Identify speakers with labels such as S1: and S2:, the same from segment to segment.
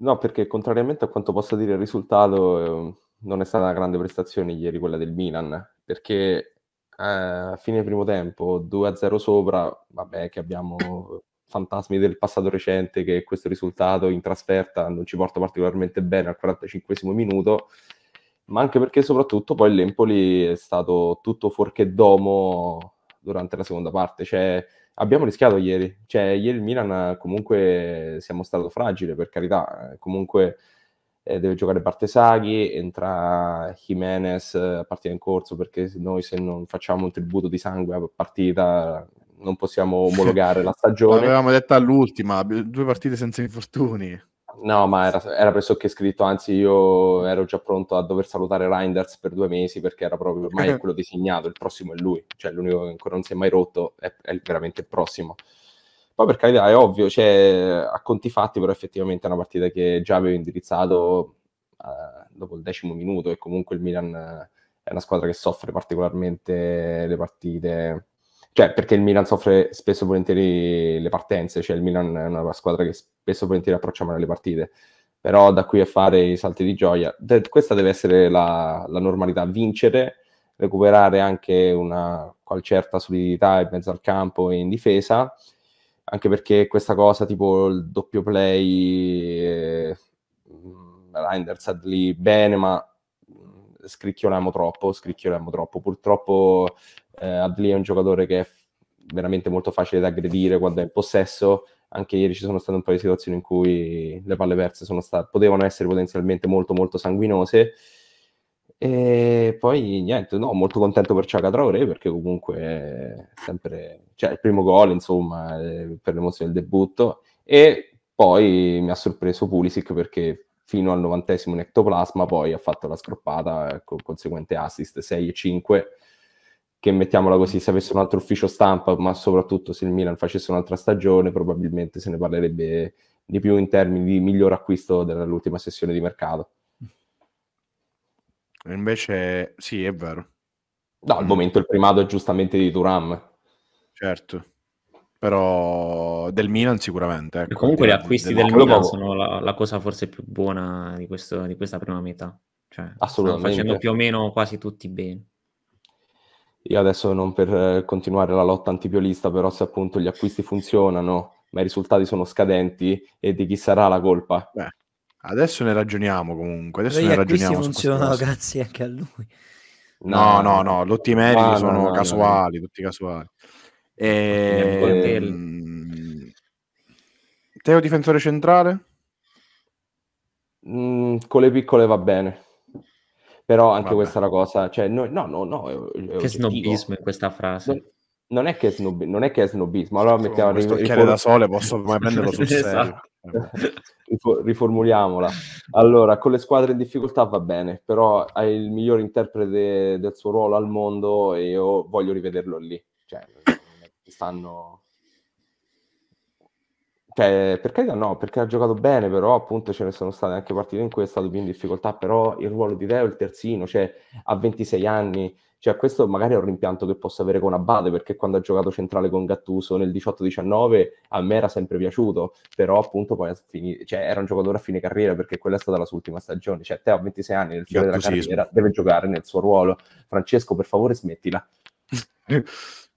S1: No, perché contrariamente a quanto possa dire il risultato, ehm, non è stata una grande prestazione ieri quella del Milan, perché eh, a fine primo tempo 2-0 sopra, vabbè che abbiamo fantasmi del passato recente che questo risultato in trasferta non ci porta particolarmente bene al 45 minuto, ma anche perché soprattutto poi l'Empoli è stato tutto fuorché domo durante la seconda parte, cioè abbiamo rischiato ieri. Cioè, ieri il Milan comunque siamo stati fragili, per carità. Comunque eh, deve giocare Bartesaghi, entra Jimenez a partita in corso, perché noi se non facciamo un tributo di sangue a partita non possiamo omologare la stagione. L'avevamo
S2: detta all'ultima, due partite senza infortuni.
S1: No, ma era, era, pressoché scritto, anzi io ero già pronto a dover salutare Reinders per due mesi perché era proprio ormai quello designato, il prossimo è lui, cioè l'unico che ancora non si è mai rotto è, è veramente il prossimo. Poi per carità è ovvio, cioè, a conti fatti però effettivamente è una partita che già avevo indirizzato eh, dopo il decimo minuto e comunque il Milan eh, è una squadra che soffre particolarmente le partite cioè perché il Milan soffre spesso e volentieri le partenze, cioè il Milan è una squadra che spesso e volentieri approccia male le partite, però da qui a fare i salti di gioia, de- questa deve essere la, la, normalità, vincere, recuperare anche una qual certa solidità in mezzo al campo e in difesa, anche perché questa cosa tipo il doppio play, eh, mm, Reinders lì bene, ma scricchioliamo troppo, scricchioliamo troppo. Purtroppo eh, Adli è un giocatore che è veramente molto facile da aggredire quando è in possesso. Anche ieri ci sono state un paio di situazioni in cui le palle perse state, potevano essere potenzialmente molto molto sanguinose. E poi niente, no, molto contento per Ciaca Traoré perché comunque è sempre, cioè il primo gol insomma eh, per l'emozione del debutto e poi mi ha sorpreso Pulisic perché fino al novantesimo in ectoplasma, poi ha fatto la scroppata eh, con conseguente assist 6 e 5, che mettiamola così, se avesse un altro ufficio stampa, ma soprattutto se il Milan facesse un'altra stagione, probabilmente se ne parlerebbe di più in termini di miglior acquisto dell'ultima sessione di mercato. Invece sì, è vero. No, al mm. momento il primato è giustamente di Turam. Certo però del Milan sicuramente. Ecco, comunque gli acquisti del, del Milan sono la, la, cosa forse più buona di, questo, di questa prima metà. Cioè, Assolutamente. facendo più o meno quasi tutti bene. Io adesso non per eh, continuare la lotta antipiolista, però se appunto gli acquisti funzionano, ma i risultati sono scadenti, e di chi sarà la colpa? Beh, adesso ne ragioniamo comunque. Adesso Gli ne ragioniamo. funzionano,
S3: grazie anche a lui. No, no, no,
S2: no. tutti i meriti no, sono no, casuali, tutti casuali. E... Ehm,
S1: ehm,
S2: Teo difensore centrale?
S1: Mm, con le piccole va bene. Però anche Vabbè. questa è una cosa, cioè, no, no, no, no è, è che snobismo in questa frase. Non, non è che è snob, non è che è snobismo, allora mettiamo questo riform- riform- da sole posso mai prenderlo sul serio. esatto. Riformuliamola. Allora, con le squadre in difficoltà va bene, però hai il miglior interprete del suo ruolo al mondo e io voglio rivederlo lì. Cioè, stanno... Cioè, per carità no, perché ha giocato bene, però appunto ce ne sono state anche partite in cui è stato più in difficoltà, però il ruolo di Teo è il terzino, cioè a 26 anni, cioè questo magari è un rimpianto che posso avere con Abate, perché quando ha giocato centrale con Gattuso nel 18-19 a me era sempre piaciuto, però appunto poi fini... cioè, era un giocatore a fine carriera, perché quella è stata la sua ultima stagione, cioè Teo a 26 anni nel fine della carriera deve giocare nel suo ruolo, Francesco per favore smettila.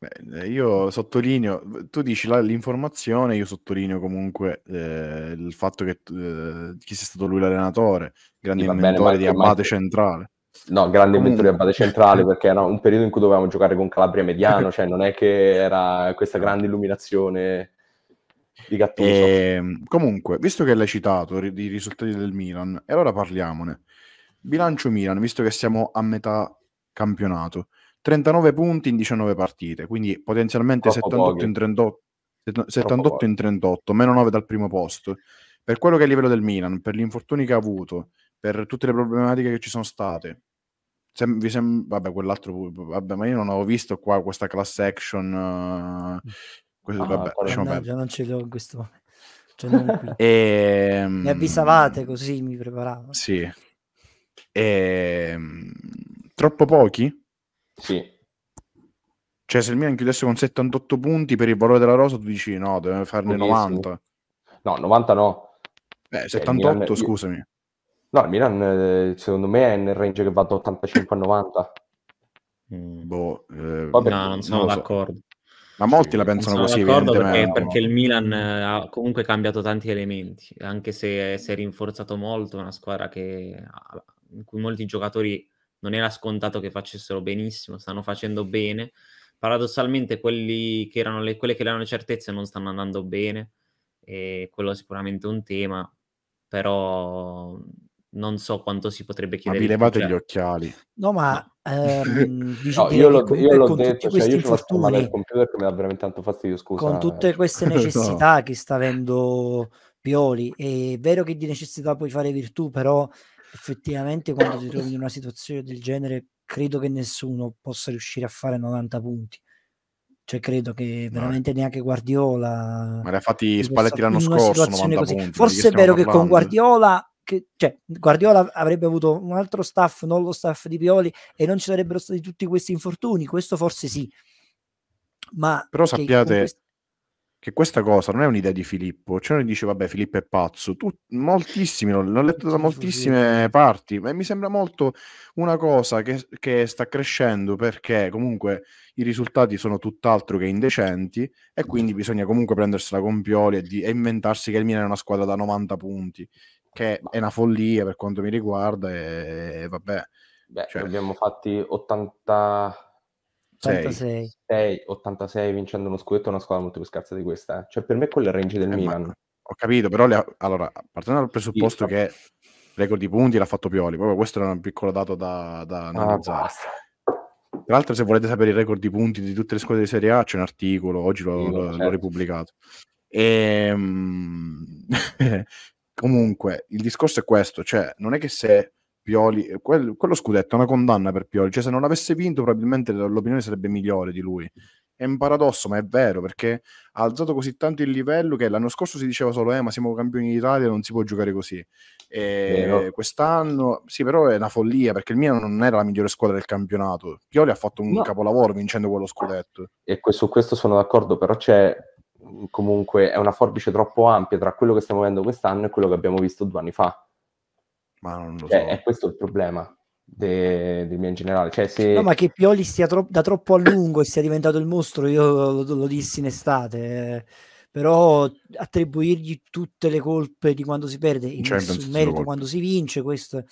S1: Beh, eh, io sottolineo,
S2: tu dici la, l'informazione, io sottolineo comunque eh, il fatto che eh,
S1: chi sia stato lui l'allenatore, grande inventore bene, di Abate Marco. Centrale. No, grande inventore di Abate Centrale perché era un periodo in cui dovevamo giocare con Calabria Mediano, cioè non è che era questa certo. grande illuminazione di Gattuso. E, ehm, comunque, visto che l'hai citato, i
S2: risultati del Milan, e allora parliamone. Bilancio Milan, visto che siamo a metà campionato. 39 punti in 19 partite, quindi potenzialmente 78 in, 38, 78 in 38, meno 9 dal primo posto. Per quello che è il livello del Milan, per gli infortuni che ha avuto, per tutte le problematiche che ci sono state, Sem- vi sem- vabbè, quell'altro, vabbè, ma io non avevo visto qua questa class action. Uh, eh, questo, ah, vabbè, diciamo no,
S3: non ce l'ho in questo momento. Cioè, non e...
S2: Ehm, mi avvisavate
S3: così mi preparavo.
S2: Sì. E... Ehm, troppo pochi? Sì. Cioè, se il Milan chiudesse con 78 punti per il valore
S1: della rosa, tu dici no, deve farne Pochissimo. 90. No, 90 no. Beh, 78, cioè, Milan... scusami. No, il Milan eh, secondo me è nel range che va da 85 a 90. Mm. Boh, eh, Vabbè, no, non sono d'accordo. So. Ma
S2: molti sì, la pensano non così, perché,
S1: perché, boh. il Milan eh, ha comunque cambiato tanti elementi, anche se si è rinforzato molto, una squadra che, in cui molti giocatori non era scontato che facessero benissimo, stanno facendo bene. Paradossalmente che le, quelle che erano le certezze non stanno andando bene, e quello è sicuramente un tema, però non so quanto si potrebbe chiedere. Ma vi levate gli cioè occhiali.
S3: No, ma ehm, diciamo no, io, l'ho, con, io l'ho con detto, cioè io infortuni, il
S1: computer che mi dà veramente tanto fastidio, scusa. Con eh. tutte queste necessità
S3: no. che sta avendo Pioli, è vero che di necessità puoi fare virtù, però effettivamente quando ti trovi in una situazione del genere credo che nessuno possa riuscire a fare 90 punti cioè credo che veramente no. neanche Guardiola ma ne ha fatti Spalletti l'anno scorso punti, forse è vero parlando. che con Guardiola che, cioè, Guardiola avrebbe avuto un altro staff non lo staff di Pioli e non ci sarebbero stati tutti questi infortuni questo forse sì ma però sappiate questo
S2: che questa cosa non è un'idea di Filippo, cioè non dice vabbè Filippo è pazzo, tu,
S3: moltissimi,
S2: l'ho letto da moltissime parti, ma mi sembra molto una cosa che, che, sta crescendo perché comunque i risultati sono tutt'altro che indecenti e quindi bisogna comunque prendersela con Pioli e, di, e inventarsi che il Milan è una squadra da 90 punti,
S1: che è una follia per quanto mi riguarda e, e vabbè. Beh, cioè... abbiamo fatti 80 86. 86, 86 vincendo uno scudetto è una squadra molto più scarsa di questa. Cioè, per me quello è il range del eh, Milan. ho capito, però le, allora, partendo dal presupposto
S2: sì, che record di punti l'ha fatto Pioli, proprio questo era un piccolo dato da, da ah, analizzare. Ah, Tra l'altro, se volete sapere il record di punti di tutte le squadre di Serie A, c'è un articolo, oggi l'ho, sì, l'ho, certo. l'ho ripubblicato. E, ehm, comunque, il discorso è questo, cioè, non è che se Pioli, eh, quel, quello scudetto è una condanna per Pioli, cioè se non avesse vinto probabilmente l'opinione sarebbe migliore di lui. È un paradosso, ma è vero, perché ha alzato così tanto il livello che l'anno scorso si diceva solo, eh, ma siamo campioni d'Italia, non si può giocare così. E quest'anno, sì, però è una follia, perché il Milan non era la migliore squadra del campionato. Pioli ha fatto un no. capolavoro vincendo quello scudetto.
S1: E su questo sono d'accordo, però c'è mm, comunque, è una forbice troppo ampia tra quello che stiamo vedendo quest'anno e quello che abbiamo visto due anni fa ma non lo cioè, so. è questo il problema del mio in generale. Cioè, se... No, ma che
S3: Pioli stia tro- da troppo a lungo e sia diventato il mostro, io lo, lo, dissi in estate. Eh. Però attribuirgli tutte le colpe di quando si perde in cioè, merito quando si vince, questo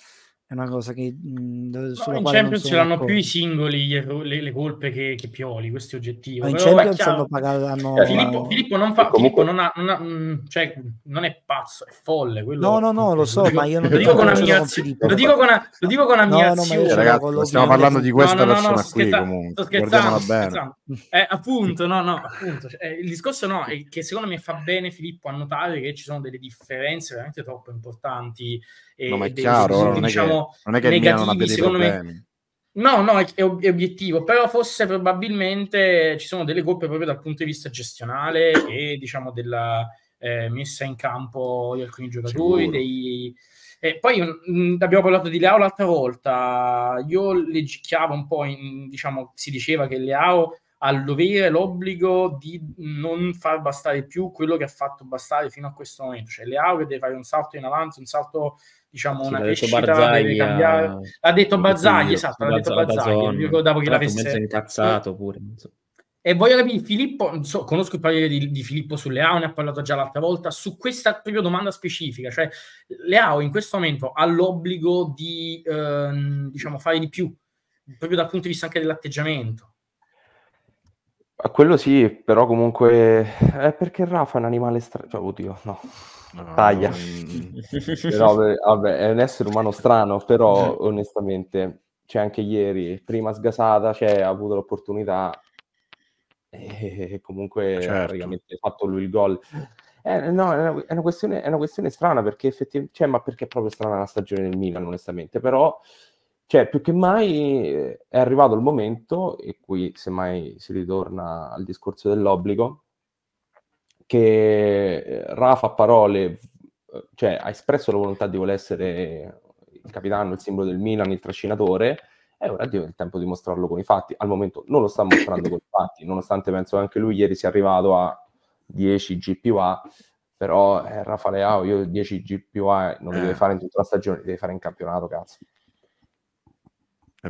S3: è una cosa che mh, mhmm, sulla no, in Champions ce l'hanno più
S4: i singoli le, le colpe che, che, Pioli questo è oggettivo no, in Champions hanno pagato hanno, eh, cioè, Filippo, Filippo, non fa cioè, comunque... Filippo non, ha, non, ha, mh, mhmm, cioè, non è pazzo, è folle quello... no no no
S3: lo so ma io
S4: non lo dico con ammirazione lo dico con, lo dico con ammirazione ragazzi stiamo parlando
S3: di questa persona qui comunque guardiamola bene
S4: eh, appunto no no appunto cioè, il discorso no è che secondo me fa bene Filippo a notare che ci sono delle differenze veramente troppo importanti e, no, ma è chiaro, non, diciamo, è che, non è che diciamo, negativi, secondo me. No, no, è, è, obiettivo, però forse probabilmente ci sono delle colpe proprio dal punto di vista gestionale e diciamo della eh, messa in campo di alcuni giocatori, dei, e poi mh, mm, mm, abbiamo parlato di Leao l'altra volta, io leggicchiavo un po', in, diciamo, si diceva che Leao ha il dovere, l'obbligo di non far bastare più quello che ha fatto bastare fino a questo momento, cioè Leao che deve fare un salto in avanti, un salto diciamo sì, una crescita Barzaglia... l'ha detto Bazzagli esatto, l'ha detto Bazzagli, esatto, mi ricordavo che l'avesse mezzo incazzato pure so. e voglio capire, Filippo, so, conosco il parere di, di Filippo sulle AO, ne ha parlato già l'altra volta, su questa proprio domanda specifica, cioè le AO in questo momento ha l'obbligo di, ehm, diciamo, fare di più, proprio dal punto di vista anche dell'atteggiamento.
S1: A quello sì, però comunque è eh, perché Rafa è un animale strano, cioè, oddio, no. no Taglia. però, vabbè, è un essere umano strano, però eh. onestamente, cioè anche ieri, prima sgasata, cioè, ha avuto l'opportunità e eh, comunque certo. praticamente ha fatto lui il gol. Eh, no, è una, questione, è una, questione, strana perché effettivamente, cioè, ma perché è proprio strana la stagione del Milan, onestamente, però cioè più che mai eh, è arrivato il momento, e qui semmai si ritorna al discorso dell'obbligo, che eh, Rafa a parole, eh, cioè ha espresso la volontà di voler essere il capitano, il simbolo del Milan, il trascinatore, e ora è il tempo di mostrarlo con i fatti. Al momento non lo sta mostrando con i fatti, nonostante penso che anche lui ieri sia arrivato a 10 GPA, però eh, Rafa Leao, io 10 GPA non li deve fare in tutta la stagione, li deve fare in campionato, cazzo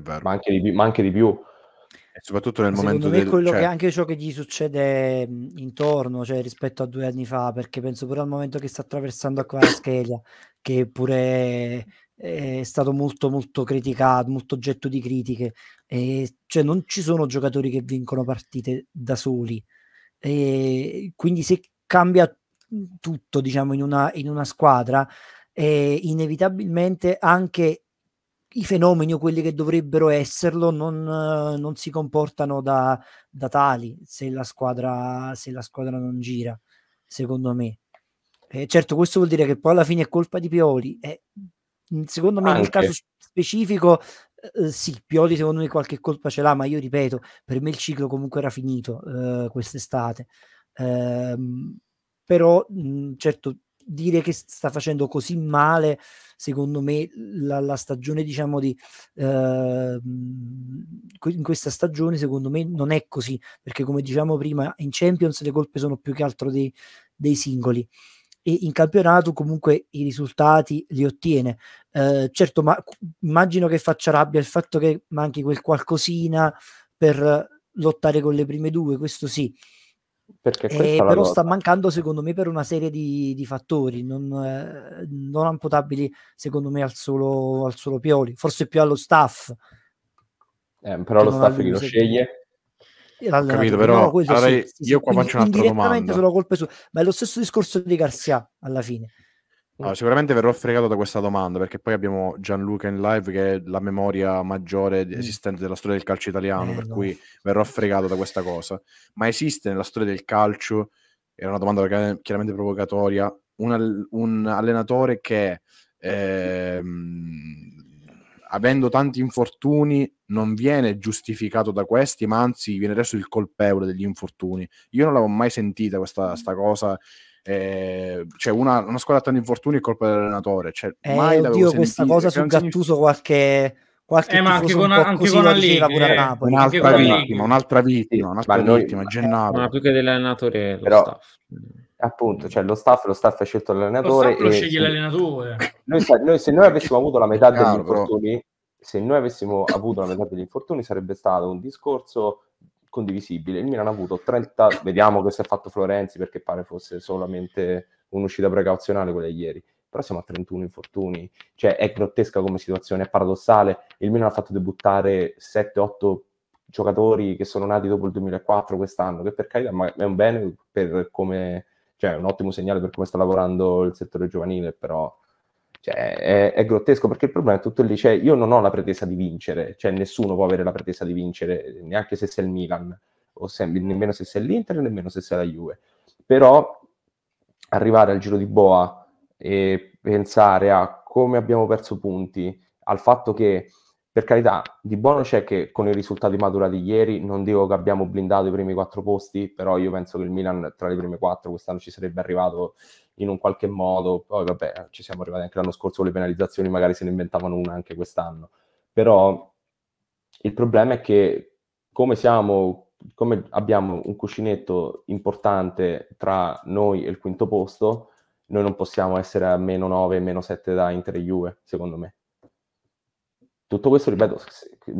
S1: ma anche di più. Ma anche di più. E soprattutto nel Secondo momento me del, quello cioè... che
S3: anche ciò che gli succede mm, intorno, cioè rispetto a due anni fa, perché penso pure al momento che sta attraversando a Quaraschelia, che pure è stato molto molto criticato, molto oggetto di critiche, e cioè non ci sono giocatori che vincono partite da soli. E quindi se cambia mm, tutto, diciamo, in una, in una squadra, eh, inevitabilmente anche i fenomeni o quelli che dovrebbero esserlo non, non si comportano da, da tali se la, squadra, se la squadra non gira, secondo me. Eh, certo, questo vuol dire che poi alla fine è colpa di Pioli. E secondo me, Anche. nel caso specifico, eh, sì, Pioli secondo me qualche colpa ce l'ha, ma io ripeto, per me il ciclo comunque era finito eh, quest'estate. Eh, però, mh, certo, dire che sta facendo così male, secondo me, la, la stagione, diciamo, di eh, in questa stagione, secondo me, non è così. Perché, come diciamo prima, in Champions le colpe sono più che altro dei, dei singoli. E in campionato comunque i risultati li ottiene. Eh, certo, ma immagino che faccia rabbia il fatto che manchi quel qualcosina per lottare con le prime due, questo sì.
S1: Perché eh, però sta
S3: mancando secondo me per una serie di, di fattori non, eh, non, amputabili secondo me al solo, al solo, Pioli, forse più allo staff.
S1: Eh, però lo staff chi lo sceglie? Eh, Capito, però no, allora, sì, sì, io qua faccio un'altra domanda.
S3: Solo colpe su- ma è lo stesso discorso di Garcia alla fine
S2: allora, sicuramente verrò fregato da questa domanda perché poi abbiamo Gianluca in live che è la memoria maggiore mm. esistente della storia del calcio italiano, eh, per no. cui verrò fregato da questa cosa. Ma esiste nella storia del calcio, era una domanda chiaramente provocatoria, un, un allenatore che eh, avendo tanti infortuni non viene giustificato da questi, ma anzi viene reso il colpevole degli infortuni. Io non l'avevo mai sentita questa mm. cosa eh, cioè una, una squadra tanti infortuni è colpa dell'allenatore. Cioè,
S3: eh, mai oddio, questa cosa su Gattuso qualche qualche eh, ma eh. anche con, un anche con Allegri,
S2: pure a Napoli. Un'altra vittima, vittima, un'altra vittima, un'altra ma vittima, eh, Gennaro.
S1: Ma più che dell'allenatore, lo Però, staff. Appunto, cioè lo staff, lo staff ha scelto l'allenatore. Lo, staff lo sceglie
S4: l'allenatore.
S1: Noi, noi, se noi avessimo avuto la metà degli infortuni, se noi avessimo avuto la metà degli infortuni, sarebbe stato un discorso condivisibile. Il Milan ha avuto 30, vediamo che si è fatto Florenzi perché pare fosse solamente un'uscita precauzionale quella di ieri, però siamo a 31 infortuni, cioè è grottesca come situazione, è paradossale. Il Milan ha fatto debuttare 7-8 giocatori che sono nati dopo il 2004 quest'anno, che per carità è un bene per come, cioè è un ottimo segnale per come sta lavorando il settore giovanile, però cioè, è, è, grottesco perché il problema è tutto lì. Cioè, io non ho la pretesa di vincere, cioè nessuno può avere la pretesa di vincere, neanche se sei il Milan, o se, nemmeno se sei l'Inter, nemmeno se sei la Juve. Però arrivare al giro di boa e pensare a come abbiamo perso punti, al fatto che per carità, di buono c'è che con i risultati maturati ieri, non dico che abbiamo blindato i primi quattro posti, però io penso che il Milan tra le prime quattro quest'anno ci sarebbe arrivato in un qualche modo. Poi vabbè, ci siamo arrivati anche l'anno scorso con le penalizzazioni, magari se ne inventavano una anche quest'anno. Però il problema è che come siamo come abbiamo un cuscinetto importante tra noi e il quinto posto, noi non possiamo essere a meno 9, meno 7 da Inter e Juve, secondo me. Tutto questo, ripeto,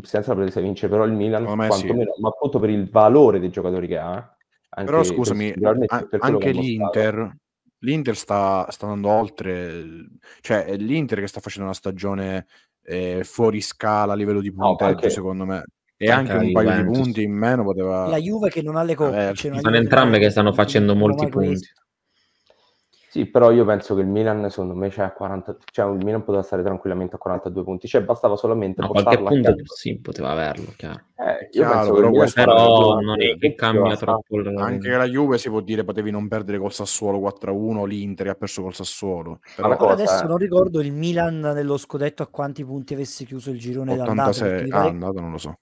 S1: senza la pretesa vince, però il Milan, ma, sì. meno, ma appunto per il valore dei giocatori che ha. Anche, però scusami, per, a, anche l'Inter, l'Inter sta, sta, andando oltre, cioè è
S2: l'Inter che sta facendo una stagione eh, fuori scala a livello di punteggio, no, secondo me.
S1: E anche, anche un paio Juventus. di punti in meno poteva... La
S3: Juve che non ha le coppe. Cioè, sono entrambe che
S1: stanno facendo molti punti. Questo. Sì, però io penso che il Milan, secondo me, c'è a 40, cioè il Milan poteva stare tranquillamente a 42 punti, cioè bastava solamente no, portarla a punto, sì, poteva averlo, chiaro. Eh, chiaro però, Milan, però non è che cambia troppo. Il... Anche
S2: la Juve si può dire potevi non perdere col Sassuolo 4-1, l'Inter ha perso col Sassuolo. Però... Cosa, adesso eh.
S3: non ricordo il Milan nello scudetto a quanti punti avesse chiuso il girone d'andata. 86, ah,
S2: non lo so.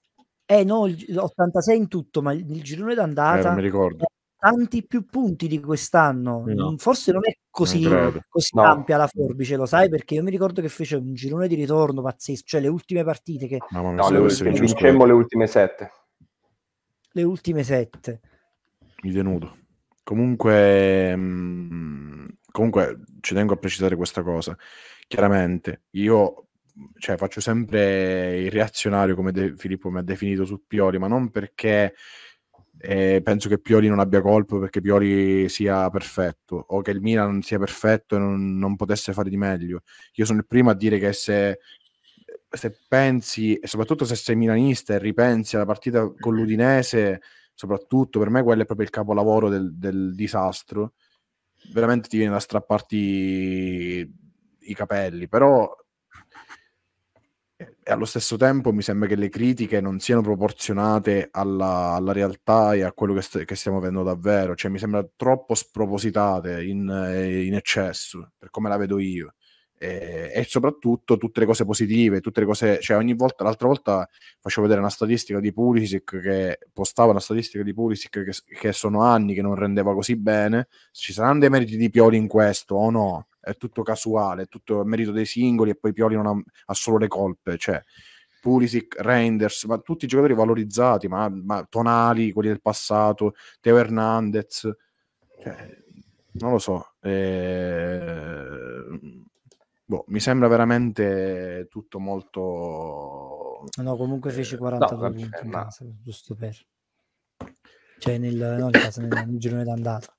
S3: Eh no, 86 in tutto, ma il girone d'andata... Eh, non mi ricordo tanti più punti di quest'anno. No. Mm, forse non è così, non così no. ampia la forbice, lo sai, perché io mi ricordo che fece un girone di ritorno pazzesco, cioè le ultime partite che... No, no le ultime, vincemmo le
S2: ultime sette.
S3: Le ultime sette.
S2: Mi denudo. Comunque, mm, comunque ci tengo a precisare questa cosa. Chiaramente, io cioè, faccio sempre il reazionario, come De- Filippo mi ha definito su Pioli, ma non perché e penso che Pioli non abbia colpo perché Pioli sia perfetto o che il Milan sia perfetto e non, non potesse fare di meglio. Io sono il primo a dire che se, se, pensi, e soprattutto se sei milanista e ripensi alla partita con l'Udinese, soprattutto per me quello è proprio il capolavoro del, del disastro, veramente ti viene da strapparti i capelli, però e allo stesso tempo mi sembra che le critiche non siano proporzionate alla, alla realtà e a quello che, st- che, stiamo avendo davvero, cioè mi sembra troppo spropositate in, in eccesso, per come la vedo io. E, e, soprattutto tutte le cose positive, tutte le cose, cioè ogni volta, l'altra volta facevo vedere una statistica di Pulisic che postava una statistica di Pulisic che, che sono anni che non rendeva così bene, ci saranno dei meriti di Pioli in questo o no? è tutto casuale, è tutto merito dei singoli e poi Pioli non ha, ha solo le colpe, cioè Pulisic, Reinders, ma tutti i giocatori valorizzati, ma, ma Tonali, quelli del passato, Teo Hernandez, cioè, non lo so, eh, boh, mi sembra veramente tutto molto...
S3: No, comunque eh, fece 42 no, punti, no. giusto per... Cioè nel, no, nel, caso, nel, nel girone d'andata.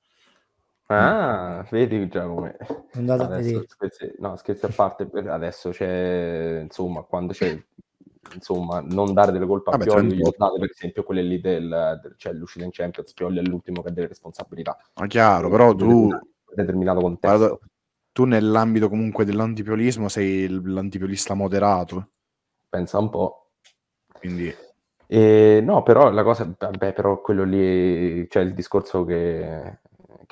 S1: Ah, vedi già come... Andate adesso, a vedere. Scherzi, no, scherzi a parte, adesso c'è, insomma, quando c'è insomma, non dare delle colpe a ah, Pioli, io date per esempio quelle lì del, del cioè l'uscita in Champions, Pioli è l'ultimo che ha delle responsabilità.
S3: Ma
S2: chiaro, però tu determinato contesto. Guarda, tu nell'ambito comunque dell'antipiolismo sei l'antipiolista moderato. Pensa un po'. Quindi
S1: e, no, però la cosa, beh, però quello lì, cioè il discorso che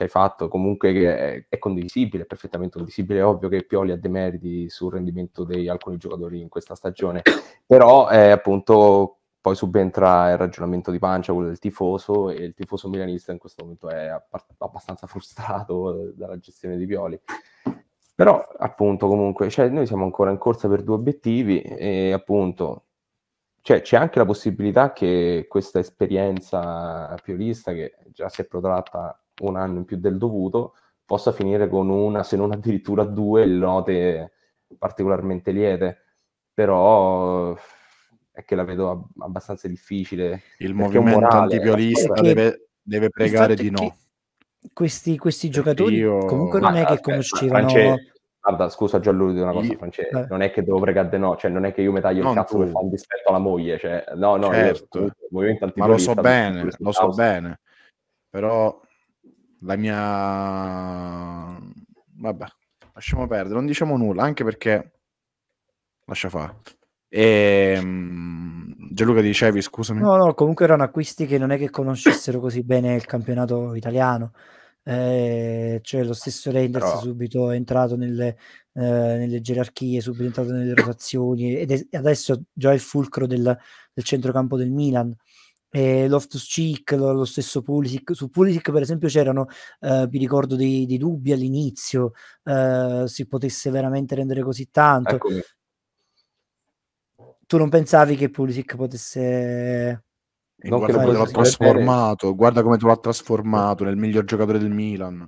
S1: che hai fatto, comunque è, è condivisibile, è perfettamente condivisibile, è ovvio che Pioli ha demeriti sul rendimento di alcuni giocatori in questa stagione, però eh, appunto poi subentra il ragionamento di pancia, quello del tifoso, e il tifoso milanista in questo momento è abbastanza frustrato dalla gestione di Pioli. Però appunto comunque, cioè, noi siamo ancora in corsa per due obiettivi e appunto cioè, c'è anche la possibilità che questa esperienza piolista, che già si è protratta un anno in più del dovuto, possa finire con una, se non addirittura due, note particolarmente liete. Però è che la vedo abbastanza difficile. Il movimento morale, antipiolista eh, deve, deve, pregare di no.
S3: Questi, questi giocatori io... comunque non Ma, è che aspetta, conoscevano... France...
S1: Guarda, scusa Gianluca di una cosa, io... Francesco, eh. non è che devo pregare di no, cioè non è che io mi taglio non il cazzo per fare un dispetto alla moglie, cioè no, no, certo. io, il movimento antipiolista... Ma lo so bene, lo so bene, però la
S2: mia... Vabbè, lasciamo perdere, non diciamo nulla, anche perché... Lascia fare. E, ehm, Gianluca dicevi, scusami. No,
S3: no, comunque erano acquisti che non è che conoscessero così bene il campionato italiano. Eh, cioè lo stesso Reinders Però... subito è entrato nelle, eh, nelle, gerarchie, subito è entrato nelle rotazioni ed è adesso già il fulcro del, del centrocampo del Milan eh, Loftus Cheek, lo, lo, stesso Pulisic. Su Pulisic, per esempio, c'erano, eh, vi ricordo, dei, dei dubbi all'inizio, eh, si potesse veramente rendere così tanto. Ecco. Tu non pensavi che Pulisic potesse... No, guarda come l'ha trasformato,
S2: guarda come te l'ha trasformato nel miglior giocatore del Milan.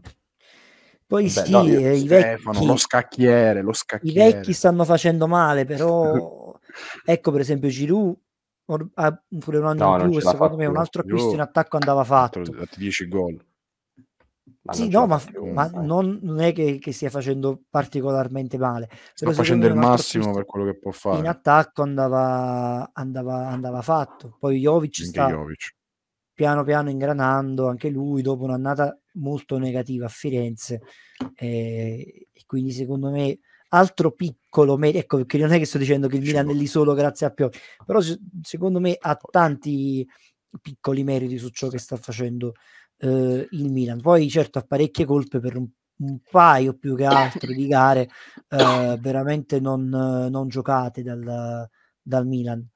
S3: Poi Beh, sì, no, io, eh, Stefano, vecchi, lo
S2: scacchiere, lo scacchiere. I vecchi
S3: stanno facendo male, però ecco per esempio Giroud or- ha eh, pure un anno no, in più e secondo me un altro più. acquisto in attacco andava fatto. 10 gol. Ma sì, no, ma, più, ma eh. non, non, è che, che, stia facendo particolarmente male. Sta facendo il massimo per quello che può fare. In attacco andava, andava, andava fatto. Poi Jovic Anche sta Jovic. piano piano ingranando, anche lui dopo un'annata molto negativa a Firenze. Eh, e quindi secondo me altro piccolo merito, ecco perché non è che sto dicendo che il Milan è lì solo grazie a Pioli, però secondo me ha tanti piccoli meriti su ciò che sta facendo eh, il Milan. Poi certo ha parecchie colpe per un, un paio più che altro di gare eh, veramente non, non giocate dal, dal Milan